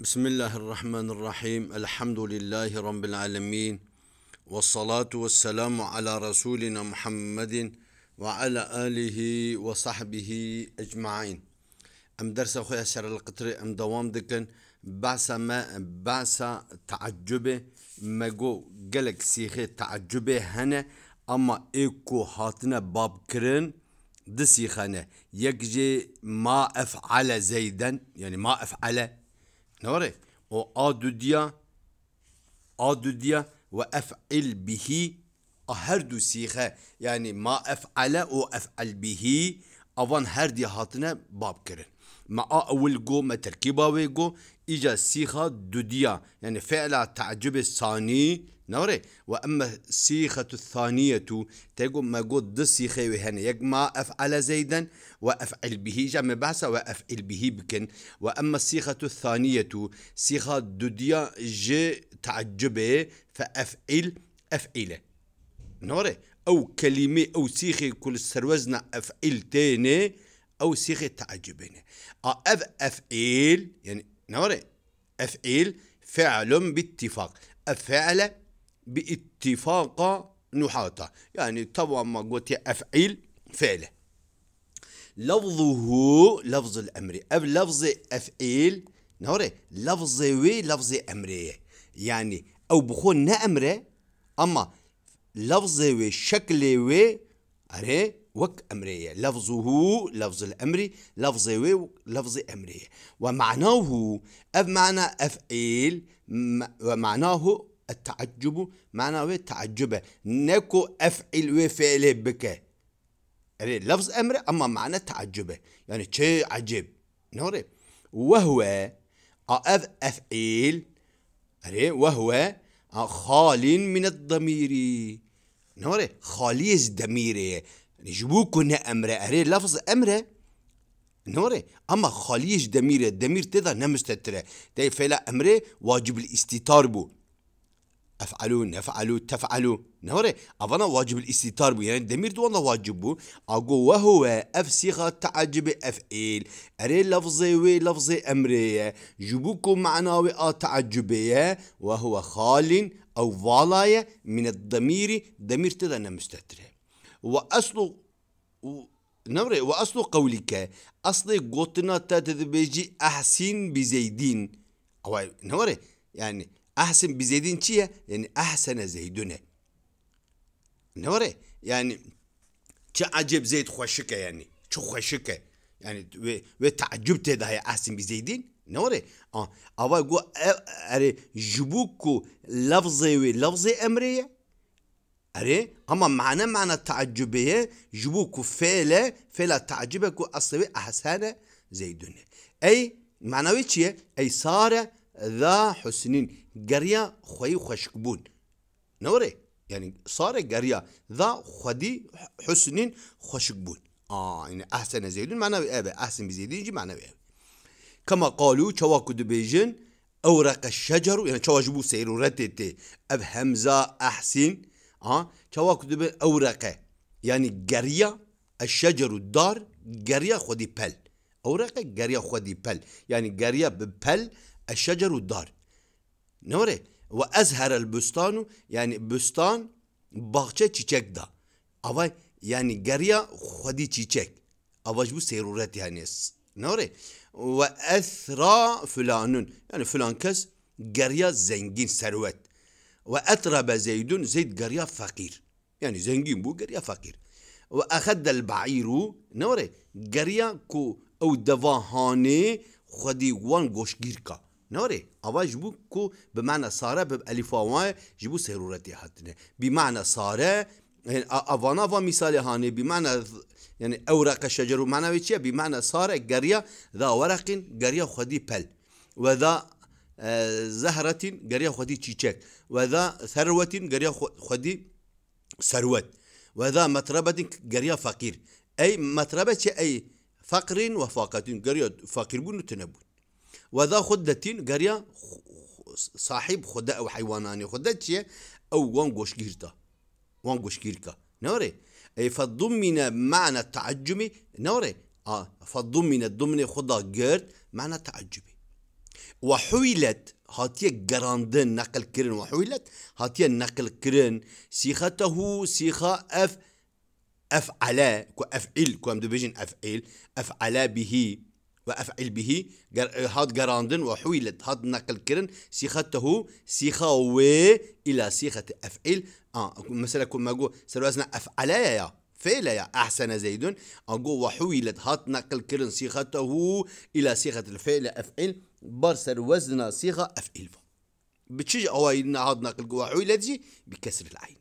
بسم الله الرحمن الرحيم الحمد لله رب العالمين والصلاة والسلام على رسولنا محمد وعلى آله وصحبه أجمعين أم درس أخويا أسر القطري أم دوام دكن بعث ما بعث تعجبه مجو جلك سيخي تعجبه هنا أما إيكو هاتنا باب كرن دسيخانة يكجي ما أفعل زيدا يعني ما أفعل Ne var ya? O adüdya adüdya ve ef'il bihi her du sihe yani ma ef'ale o ef'al bihi avan her diye hatine bab kirin. مع جو ما تركيبا ويجو إجا سيخا دوديا يعني فعل تعجب الثاني نوري وأما سيخة الثانية تيجو ما جو دي سيخة وهنا يعني يجمع أفعل زيدا وأفعل به جمع بعثة وأفعل به بكن وأما سيخة الثانية سيخة دوديا جي تعجبه فأفعل أفعله نوري أو كلمة أو سيخة كل سروزنا أفعل تاني أو صيغة تعجب هنا أف أفعيل يعني نوري أفعيل فعل باتفاق أفعل باتفاق نحاطة يعني طبعا ما قلت أفعيل فعله لفظه لفظ الأمر أب لفظ أفعيل نوري لفظ وي لفظ امر يعني أو بخون أمره أما لفظ وي شكل وي أري وك أمرية لفظه لفظ الأمر لفظ و لفظ أمرية ومعناه أب معنى أفعيل ومعناه التعجب معناه التعجب نكو أفعل وفعل بك يعني لفظ أمر أما معنى تعجب يعني شيء عجب نوري وهو أف أفعيل يعني وهو خال من الضمير نوري خالي ضميري نجيبو كنا امره اهري لفظ امره نوري اما خاليش دمير دمير تدا نمستتر تي فلا امري واجب الاستتار بو افعلوا نفعلوا تفعلوا نوري افانا واجب الاستتار بو يعني دمير دو والله واجب بو اقو وهو اف صيغه تعجب افعيل اري لفظي وي لفظي امري جبوكو معناوي ا آه تعجبيه وهو خال او فالايا من الضمير دمير تدا نمستتره وأصل نمرة وأصل قولك أصل قوتنا تتذبيجي أحسن بزيدين أو نمرة يعني أحسن بزيدين تشيه يعني أحسن زيدنا نوري يعني تعجب زيد خوشك يعني شو خوشك يعني وتعجبت هذا هي أحسن بزيدين نوري اه اوا جو اري جبوكو لفظي لفظي امريه أري أما معنى معنى تعجبية جبوكو فعلة فلا تعجبكو أصلي أحسانة زي الدنيا أي معنى چيه أي صار ذا حسنين قرية خوي خشكبون نوري يعني صار قرية ذا خدي حسنين خشكبون آه يعني أحسن زيدون معنوي أبا أحسن بزيدين جي معنوي أبا كما قالوا چواكو دبيجن أورق الشجر يعني شواجبو سيرو رتتي أب همزة أحسن yani توا كتب dar يعني قرية pel الدار قرية خدي pel yani قرية خدي pel يعني dar ne الشجر e? Ve نوري وأزهر البستان yani بستان bahçe çiçek da. Ama yani geriye hadi çiçek. avaj bu seruret yani. Ne oraya? E? Ve esra filanun. Yani filan kız geriye zengin servet. وأترب زيد زيد قرية فقير يعني زنجين بو قرية فقير وأخذ البعير نوري قرية كو أو دواهاني خدي وان گوشگیر کا نوره اوا جبو کو بمعنى ساره بالفا و جبو سرورتي حتنه بمعنى ساره اوانا و مثال هاني بمعنى يعني اوراق الشجر معنى چيه بمعنى ساره قريه ذا ورق قريه خدي بل وذا زهرة قرية خدي تشيك وذا ثروة قرية خدي ثروة وذا مطربة قرية فقير أي مطربة أي فقر وفاقة قرية فقير بون تنبون وذا خدة قرية صاحب خدة أو حيواناني خدة أو وانغوش كيرتا وانغوش كيركا نوري أي فضمن معنى التعجمي نوري آه فضمن الضمن خدا قرد معنى التعجب وحویلت نقل كرن نەقلکردن وحویلت هاتیە نەقلکردن سیخەتە و اف ئەف كو کو ئەفعیل کوم دەبێژین اف ئەفعلە به وأفعل به هاد جراندن وحويلت هاد نقل كرن سيخته سيخة و إلى سيخة أفعل آه مثلا كما أقول سلوازنا أفعل يا فعل يا أحسن زيدون أقول وحويلت هاد نقل كرن سيخته إلى سيخة الفعل أفعل برسر وزن صيغة اف أفعلفا بتشي أوي نعاد ناقل قوة عويلتي بكسر العين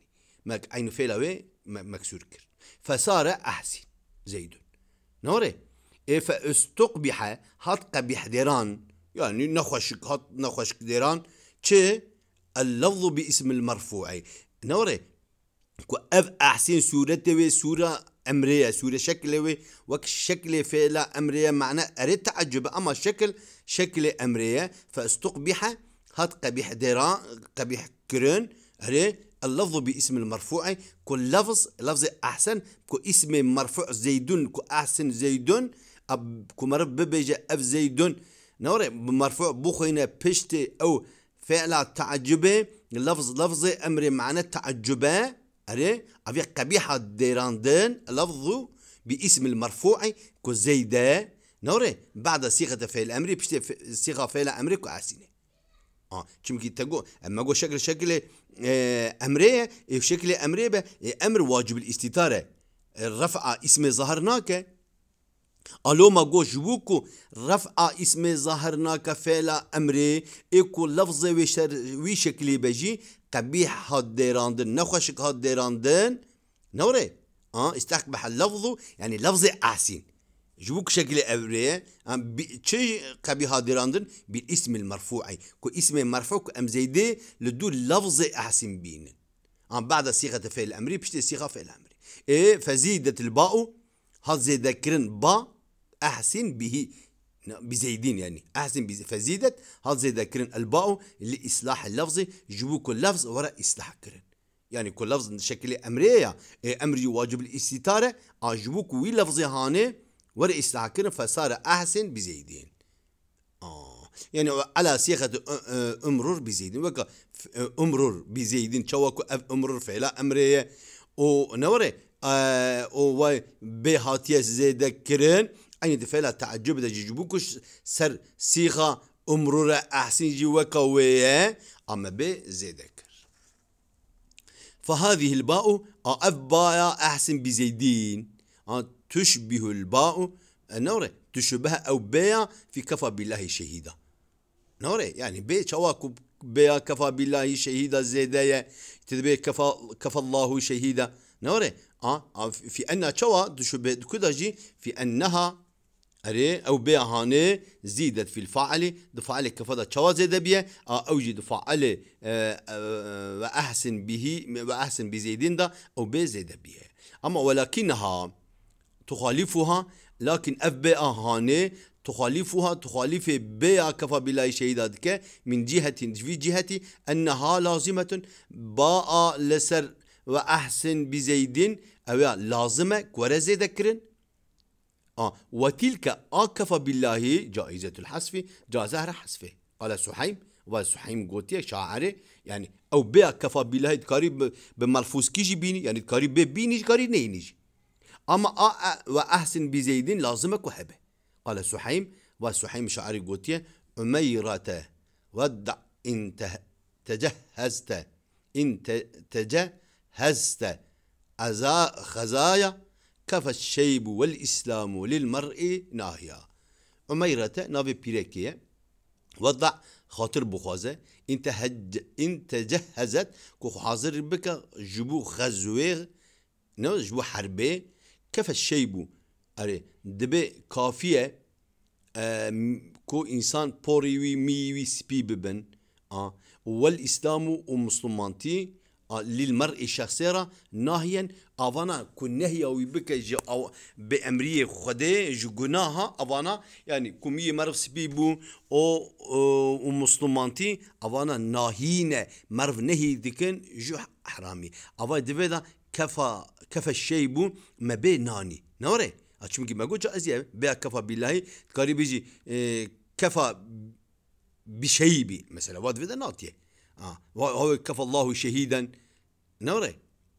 ماك عينو فيلاوي مكسور كر فصار أحسن زيد نوري إيه فاستقبح هات قبيح ديران يعني نخوش هات نخوش ديران تشي اللفظ باسم المرفوع نوري كو أف أحسن سورة سورة امريه سوريا شكله وك شكله فعل امريه معنى اريد تعجب اما الشكل شكل امريه فاستقبح هات قبيح درا قبيح كرن هري اللفظ باسم المرفوع كل لفظ لفظ احسن كو اسم مرفوع زيدون كو احسن زيدون اب كو مرب بيجا اف زيدون نوري مرفوع بوخينا بشتي او فعل تعجبه لفظ لفظ امر معنى تعجبه اري افيا قبيحه ديراندن لفظ باسم المرفوع كزيدا نوري بعد صيغه فعل امري بشتي صيغه فعل امري كعسيني اه چونكي تقول اما قول شكل شكل آه، امريه شكل امريه امر واجب الاستتاره رفع اسم ظهرناك الو ما قول جبوكو رفع اسم ظهرناك فعل امري اكو لفظ وشكل بجي قبيح هاد ديراندن نخوشك هاد ديراندن نوري اه استقبح اللفظ يعني لفظ احسن جبوك شكل أبرية آه، قبيح قبي هادراندن بالاسم المرفوع كو اسم مرفوع كو أم زيدي لدو لفظ أحسن بين أم آه، بعد صيغة فعل أمري بشتي صيغة فعل أمري إيه فزيدت الباء هاد زيدكرن با أحسن به بزيدين يعني احسن فزيدت هل زيد كرن الباء لاصلاح اللفظ جيبوا كل لفظ وراء اصلاح كرن يعني كل لفظ شكل امريه إيه، امر واجب الاستتاره اجبوك آه، كوي لفظ هاني وراء اصلاح كرن فصار احسن بزيدين اه يعني على صيغه امرر بزيدين وك امرر بزيدين شواكو امرر فعلا امريه ونوري آه بهاتيه زيد كرن أين دفعلا تعجب ده جيبوكش سر سيخة أمرورة أحسن جي وكوية أما بي زيدك فهذه الباء أف بايا أحسن بزيدين تشبه الباء نوري تشبه أو بيا في كفى بالله شهيدا نوري يعني بي شواكب بيا كفى بالله شهيدا زيدايا تدبي كفى كفى الله شهيدا نوري آه في أن شوا تشبه جي في أنها أري أو بي هاني زيدت في الفاعل دفاعل كفضة شوازي دبية أوجد فاعل وأحسن به وأحسن بزيدين دا أو بي زيد بيه أما ولكنها تخالفها لكن أف بي هاني تخالفها تخالف بها كفا بلا شهيداتك من جهة في جهة أنها لازمة باء لسر وأحسن بزيد أو لازمة كورا زيدكرن آه وتلك أكف بالله جائزة الحسف جازه را قال سحيم و سحيم قوتي شاعره يعني أو كفى بالله تكاري بملفوس كيجي بيني يعني تكاري ببيني تكاري نينيجي أما آ وأحسن بزيدين لازمك وحبه قال سحيم و سحيم شاعري قوتي عميرة ودع إن تجهزت إن تجهزت أزا خزايا كفى الشيب والإسلام للمرء ناهيا عميرة نافي بيريكية وضع خاطر بوخازة انت, هج انت جهزت كو حاضر بك جبو غزوير نو جبو حربي كفى الشيب اري دبي كافية آه كو انسان بوريوي ميوي سبي ببن آه والإسلام ومسلمانتي آه، للمرء شخصيرا ناهيا اوانا كون نهي او بك او بامريه خدي جو جناها اوانا يعني كومي مرف سبيبو او او مسلمانتي اوانا ناهينا مرف نهي ديكن جو حرامي اوا ديفيدا كفا كفا بو ما بي ناني نوري كي ما جوجا ازيا بها كفا بالله كاري بيجي إيه، كفا بشيبي مثلا واد فيدا ناتيه اه وهو كفى الله شهيدا نوري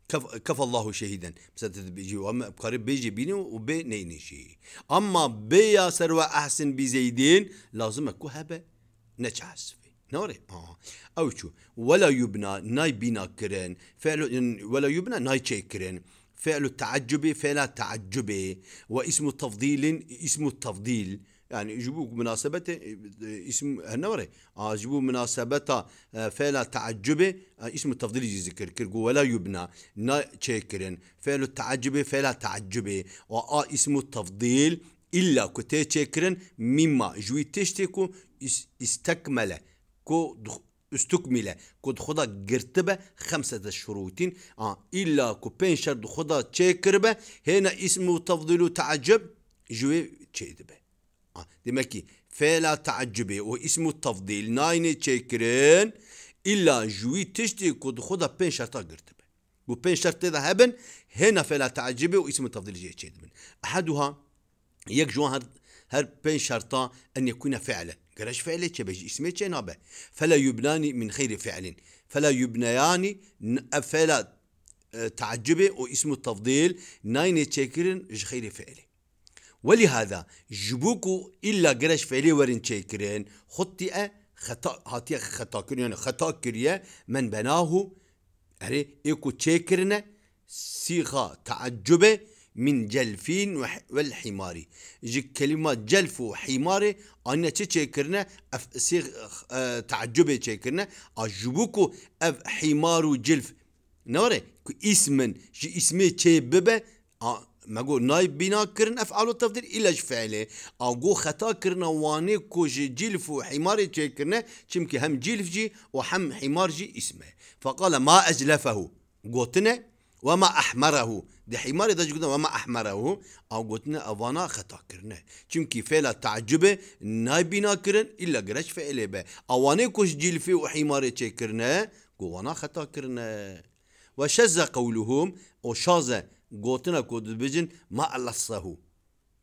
كفى كف الله شهيدا بس بيجي وما بقرب بيجي بيني وبيني شيء اما بيا سروا احسن بزيدين لازم اكو هبه نجاس نوري اه او شو ولا يبنى ناي بينا كرن فعل ولا يبنى ناي شي كرن فعل التعجب فعل التعجب واسم التفضيل اسم التفضيل يعني يجيبوك مناسبة إيه، اسم هنوري آه يجيبوا مناسبة آه، فعل تعجبه آه، اسم التفضيل ذكر كر ولا يبنى نا تشيكرن فعل التعجب فعل تعجبه و آه، اسم التفضيل إلا كتي تشيكرن مما جوي تشتكو استكمل كو استكمل كود خدا قرتبه خمسة شروطين آه إلا كو بين شرط خدا تشيكربه هنا اسم تفضيل تعجب جوي تشيكربه Demek ki fela taaccübe o ismi tafdil nayne çekirin illa jüvi teşti kod xuda pen şarta girdi. Bu pen şartta da heben hena fela taaccübe o ismi tafdil ciye çekirin. Ahaduha yek juan her, her pen şarta en yekuna fe'le. fi'len. قراش فعل تشبج اسمه Fela yubnani min khayri fe'lin. Fela yubnayani fela فلا o ismi tafdil ناين çekirin خير fe'li. ولهذا جبوكو إلا قرش فعلي ورن تشيكرين خطئ خطا هاتي خطا كريان يعني خطا كريا من بناه هري يعني إيكو تشيكرنا سيخا تعجب من جلفين والحماري جي كلمة جلف وحماري أنا تشيكرنا أف صيغ أه تشيكرنا أجبوكو أف حمار وجلف نوري اسم جي اسمي تشيببه آه، مگو نای بینا کرن افعال التفضيل تفضیل ایلج فعله او گو خطا کرن وانه کج جلف و حمار چه کرنه هم جلف جی و هم حمار جی اسمه فقال ما اجلفه گوتنه وما احمره دي حمار ده جدا وما احمره او گوتنه اوانا خطا کرنه چمکه فعل تعجبه نای بینا کرن ایلا گرش فعله به اوانه کج جلف و حمار چه کرنه وانا خطا کرنه وشذ قولهم وشاذ قوتنا كود بجن ما اللصه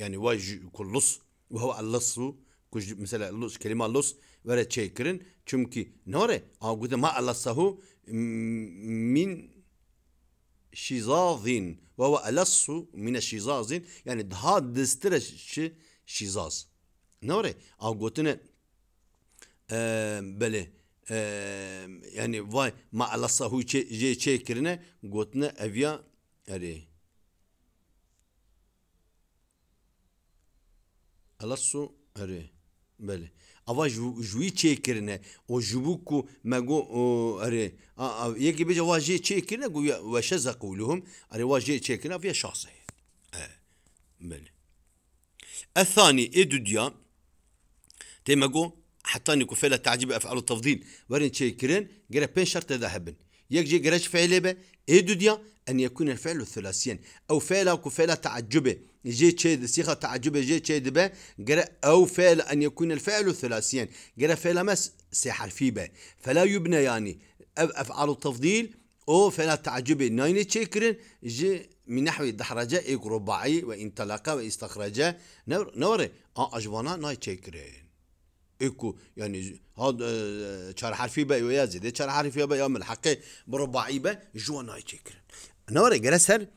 يعني واج كلص وهو اللص كج مثلا لص كلمة لص ورا تشيكرن çünkü نوري أو قد ما اللصه من şizazin ve ve alassu mine şizazin yani daha destireşi şizaz. Ne var? Avgotine e, böyle e, yani vay ma alasahu çe çekirine gotine evya yani الاسو اري بله اوا جو جوی چه او جوبوكو ماغو اري يكي بيجا بجا واجه چه واش گو وشز قولهم اره واجه چه کرنه فيها شخصه بله الثاني ادوديا تيماغو حتى نكون فعلا تعجب افعال التفضيل ورين تشيكرين غير بين شرط ذهبن يكجي جراش فعل به إيدوديا أن يكون الفعل ثلاثيا أو فعل أو فعل تعجبه جي تشيد صيغة تعجبه جي تشيد به أو فعل أن يكون الفعل ثلاثيا جرا فعل مس سي حرفي به فلا يبنى يعني أفعال التفضيل او فعل تعجبه ناين تشيكر جي من نحو دحرجة إيك رباعي وانطلاقة واستخرجة نور نور آه، أجوانا ناي تشيكرين ايكو يعني هاد شار اه، اه، حرفي بقى یا زيد شار حرفي بقى يوم الحقي بربعی به جوا ناي نوره نور جرسر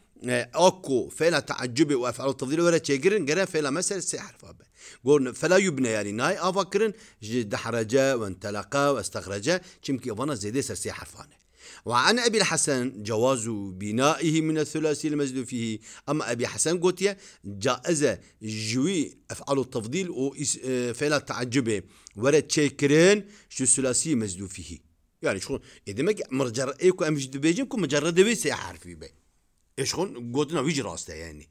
اكو فعل تعجبي وافعال التفضيل ولا تيجرن جرا فلا مثل سي حرف اب قول فلا يبنى يعني ناي افكرن دحرج وانطلق واستخرج كمكي وانا زيد سي حرفانه وعن أبي الحسن جواز بنائه من الثلاثي المزد فيه أما أبي حسن قوتيا جائزة جوي أفعل التفضيل أو آه، فعل التعجب ورد تشيكرين شو الثلاثي مزد فيه يعني شكون إذا ما إيكو أم أمجد بيجيكم مجرد بي حرفي بي إيش خون قوتنا ويجي راسته يعني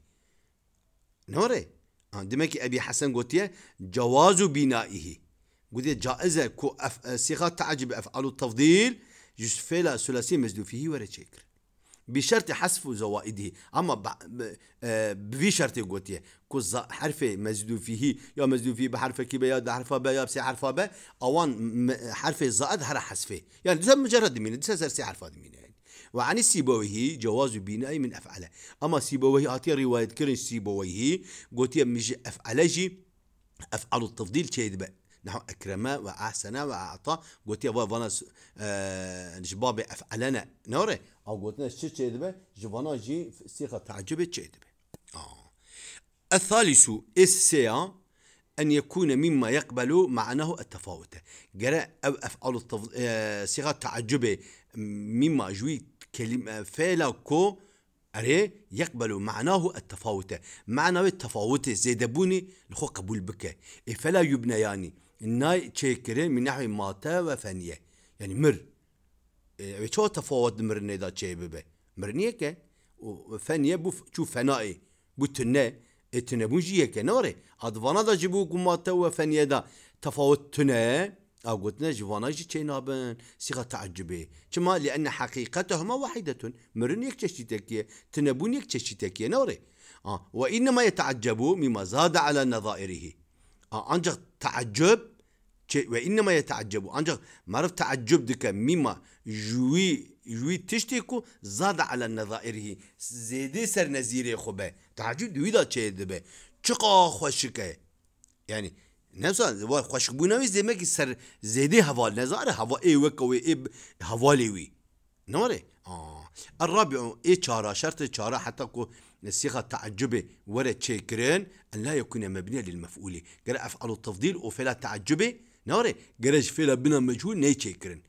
نوري دمك آه، أبي حسن قوتيا جواز بنائه قلت جائزة كو أف... آه، صيغة تعجب أفعال التفضيل جزفيلا ثلاثي مزدوفه ورتشيكر بشرط حذف زوائده اما آه، بفي شرط قوتيه كوز حرف مزدوفه يا مزدوفه بحرف كي يا حرف با يا بسي حرف با اوان حرف زائد هر حذفه يعني ده مجرد من ده سر سي حرف من يعني وعن السيبويه جواز بناء من افعله اما سيبويه اعطي روايه كرن سيبويه قوتيه مش افعلجي افعل التفضيل شيء بقى نحو أكرما وأحسنا وأعطى يا بابا فانا آه، جبابي أفعلنا نوري أو قوتنا شو تشيدبه جوانا جي صيغة تعجب تشيدبه آه. الثالث السيا أن يكون مما يقبل معناه التفاوت جرى أو أفعل آه صيغة تعجب مما جوي كلمة فعل كو أري يقبل معناه التفاوت معناه التفاوت زيدبوني لخو قبول بك فلا يبنياني يعني ناي تشيكري من نحو ماتا وفنيه يعني مر إيه، وشو تفاوت مرني دا تشيبه مرنيه كه وفنيه بو شو فنائي بو تنى اتنه بو جيه كناري ادوانا دا جبو قماتا وفنيه دا تفاوت تنه أقولتنا آه، جوانا جي تشينابن سيغا تعجبي كما لأن حقيقتهما واحدة مرن يك تشتكية تنبون يك تشتكية نوري آه وإنما يتعجبوا مما زاد على نظائره ancak taaccüp ve innema yetaaccebu ancak marif taaccübdüke mima jüvi jüvi tişti ku zada ala nezairihi zedi ser nezire xube taaccüb dwi da çeydi be çıqa xoşike yani نفسان و خوشبو نوی زمه که سر زیده حوال نزاره هوا ای وکوی ای حوالی وی نوره آه الرابع ای چاره شرط چاره حتی که الصيغة التعجبة ورا تشيكرين أن لا يكون مبنيا للمفعول قال أفعل التفضيل وفعل التعجبة نوري جرى فعل بنا مجهول ني تشيكرين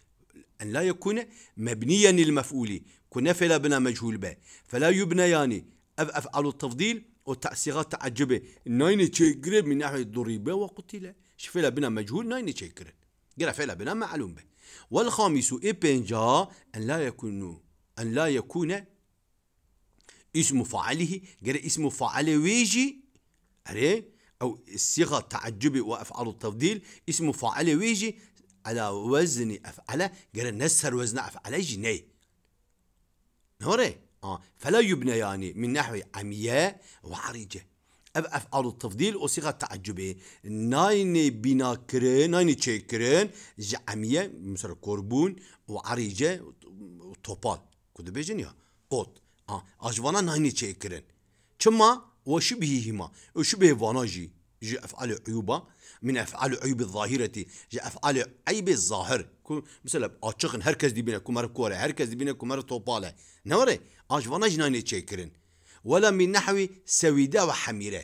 أن لا يكون مبنيا للمفعول كنا فعل بنا مجهول به فلا يبنيان يعني. أفعل التفضيل والتأسيغة تعجبة ناين تشيكرين من ناحية الضريبه وقتل شفعل بنا مجهول ناين تشيكرين قال فعل بنا معلوم به والخامس إبنجا أن لا يكون أن لا يكون اسم فعله جرى اسم فعل ويجي أري أو الصيغة تعجبي وأفعال التفضيل اسم فعل ويجي على وزن أفعل جرى نسر وزن أفعل جني نوري آه فلا يبنى يعني من نحو عمياء وعريجة أب أفعال التفضيل وصيغة تعجبي ناين بناكرين ناين تشيكرين عمياء مثل كوربون وعريجة وطوبال كده بيجن يا قوت ها آه، اجوانا نهني تشيكرن کرن وشبههما وشبه وانا جي جي افعال عيوبا من افعال عيوب الظاهرة جي افعال عيب الظاهر مثلا اتشخن هركز دي بينا كمار كوره هركز دي بينا كمار طوباله نوري اجوانا جناني تشيكرن ولا من نحو سويدا وحميرة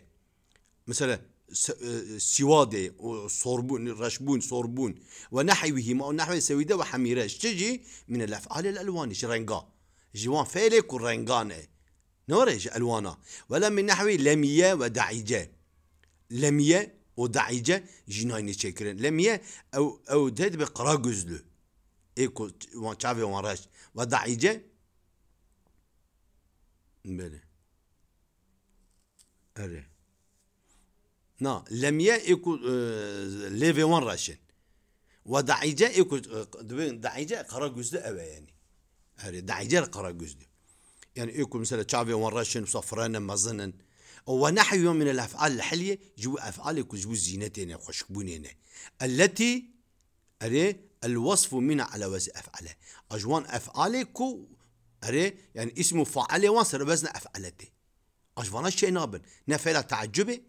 مثلا اه، سواد وصربون رشبون صربون ونحوهما ونحو سويدا وحميرة تجي من الافعال الالوان رنقا جوان فيلك والرنقانة نورج ألوانا ولا من نحوي لمية ودعيجة لمية ودعيجة جنايني شكرن لمية أو أو دهد بقرا جزلو إيكو وان شافي وان راش ودعيجة بله أري نا لمية إيكو آه، ليفي وان راشن ودعيجة إيكو آه، دعيجة قرا جزلو أوي يعني داعیلر قرار گزدی يعني إيكم مثلا تشافي ورشن وصفرانا مزنا ونحو من الأفعال الحلية جو أفعال جو زينتنا وخشبوننا التي أري الوصف من على وزن أفعالها أجوان أفعالكو أري يعني اسمه فعل وانصر وزن أفعالته اجوان شيء نابن نفعل تعجبه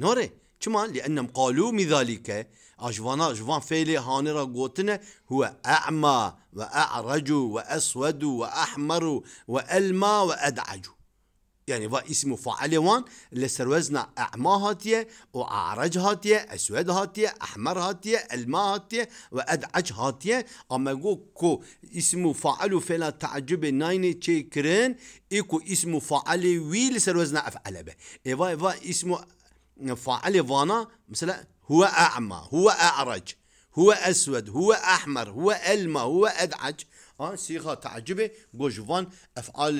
نوري كمان لأنهم قالوا من ذلك اجوانا جوان فيلي هانرا غوتنا هو اعمى واعرج واسود واحمر والما وادعج يعني با اسمه فاعل وان اللي سروزنا اعمى هاتيه واعرج هاتيه اسود هاتيه احمر هاتيه الما هاتيه وادعج هاتيه اما كو اسمه فاعل فعل تعجب ناين تشيكرين ايكو اسمه فاعل وي سروزنا افعل به ايوا ايوا اسمه فاعل وانا مثلا هو أعمى هو أعرج هو أسود هو أحمر هو ألمى هو أدعج اه صيغه تعجبه جوجفان افعال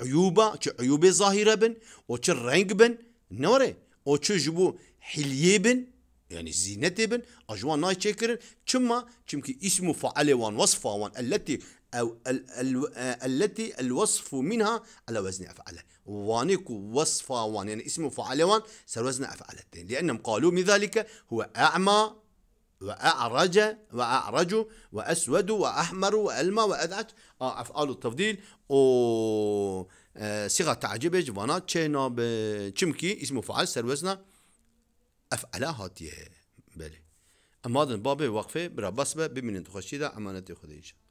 عيوبه آه، آه، عيوبه ظاهره بن او چه بن نوره او جبو حليه بن يعني زينة بن اجوان ناي تشكرن كما تشمكي اسم فعل وان وصفه وان التي او ال ال التي الوصف منها على وزن افعله وانكو وصفا وان يعني اسم فعل وان صار وزن أفعلتين لأنهم قالوا من ذلك هو أعمى وأعرج وأعرج وأسود وأحمر والما وأذعج آه، أفعال التفضيل أو آه، صيغة تعجب وانا تشينا تشمكي اسم فعل صار وزن أفعلا هاتيه بله أما بابي وقفه برا بس بمن تخشيده أمانة خديجه